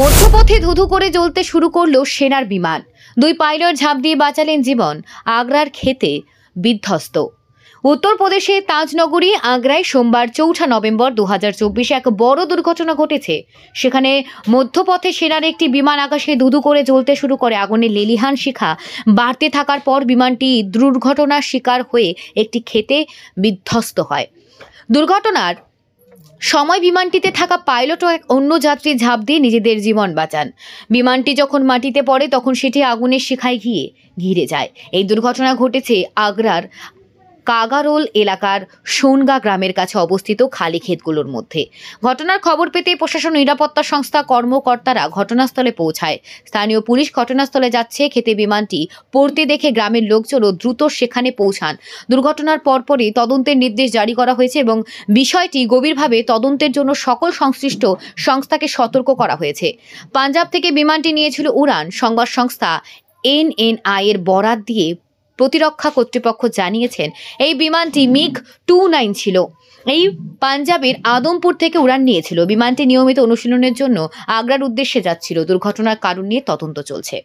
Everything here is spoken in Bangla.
মধ্যপথে ধুধু করে জ্বলতে শুরু করলো সেনার বিমান দুই পাইলট ঝাঁপ দিয়ে বাঁচালেন জীবন আগ্রার খেতে বিধ্বস্ত উত্তরপ্রদেশের তাজনগরী আগ্রায় সোমবার চৌঠা নভেম্বর দু এক বড় দুর্ঘটনা ঘটেছে সেখানে মধ্যপথে সেনার একটি বিমান আকাশে দুধু করে জ্বলতে শুরু করে আগুনে লেলিহান শিখা বাড়তে থাকার পর বিমানটি দুর্ঘটনার শিকার হয়ে একটি খেতে বিধ্বস্ত হয় দুর্ঘটনার সময় বিমানটিতে থাকা পাইলট ও এক অন্য যাত্রী ঝাঁপ দিয়ে নিজেদের জীবন বাঁচান বিমানটি যখন মাটিতে পড়ে তখন সেটি আগুনের শিখায় গিয়ে ঘিরে যায় এই দুর্ঘটনা ঘটেছে আগ্রার কাগারোল এলাকার সোনগা গ্রামের কাছে অবস্থিত খালি ক্ষেতগুলোর মধ্যে ঘটনার খবর পেতে প্রশাসন নিরাপত্তা সংস্থা কর্মকর্তারা ঘটনাস্থলে পৌঁছায় স্থানীয় পুলিশ ঘটনাস্থলে যাচ্ছে খেতে বিমানটি পড়তে দেখে গ্রামের লোকজনও দ্রুত সেখানে পৌঁছান দুর্ঘটনার পরপরই তদন্তের নির্দেশ জারি করা হয়েছে এবং বিষয়টি গভীরভাবে তদন্তের জন্য সকল সংশ্লিষ্ট সংস্থাকে সতর্ক করা হয়েছে পাঞ্জাব থেকে বিমানটি নিয়েছিল উড়ান সংবাদ সংস্থা এনএনআই এর বরাত দিয়ে প্রতিরক্ষা কর্তৃপক্ষ জানিয়েছেন এই বিমানটি মিগ টু নাইন ছিল এই পাঞ্জাবের আদমপুর থেকে উড়ান নিয়েছিল বিমানটি নিয়মিত অনুশীলনের জন্য আগ্রার উদ্দেশ্যে যাচ্ছিল দুর্ঘটনার কারণ নিয়ে তদন্ত চলছে